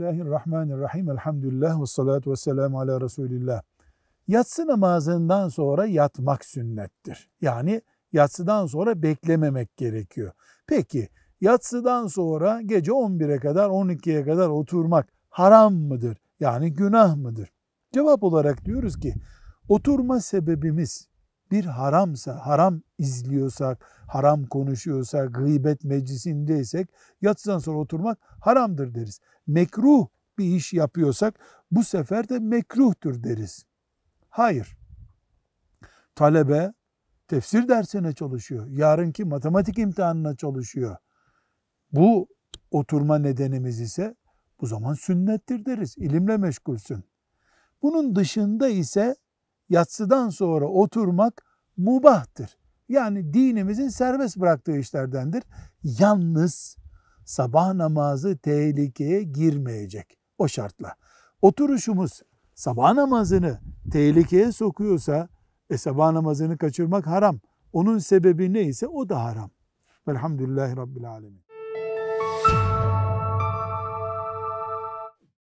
Bismillahirrahmanirrahim. Elhamdülillah ve salatu ve selamu ala Resulillah. Yatsı namazından sonra yatmak sünnettir. Yani yatsıdan sonra beklememek gerekiyor. Peki yatsıdan sonra gece 11'e kadar 12'ye kadar oturmak haram mıdır? Yani günah mıdır? Cevap olarak diyoruz ki oturma sebebimiz bir haramsa, haram izliyorsak, haram konuşuyorsak, gıybet meclisindeysek yatsıdan sonra oturmak haramdır deriz. Mekruh bir iş yapıyorsak bu sefer de mekruhtur deriz. Hayır. Talebe tefsir dersine çalışıyor. Yarınki matematik imtihanına çalışıyor. Bu oturma nedenimiz ise bu zaman sünnettir deriz. İlimle meşgulsün. Bunun dışında ise yatsıdan sonra oturmak mubahtır. Yani dinimizin serbest bıraktığı işlerdendir. Yalnız sabah namazı tehlikeye girmeyecek o şartla. Oturuşumuz sabah namazını tehlikeye sokuyorsa e, sabah namazını kaçırmak haram. Onun sebebi neyse o da haram. Velhamdülillahi Rabbil Alemin.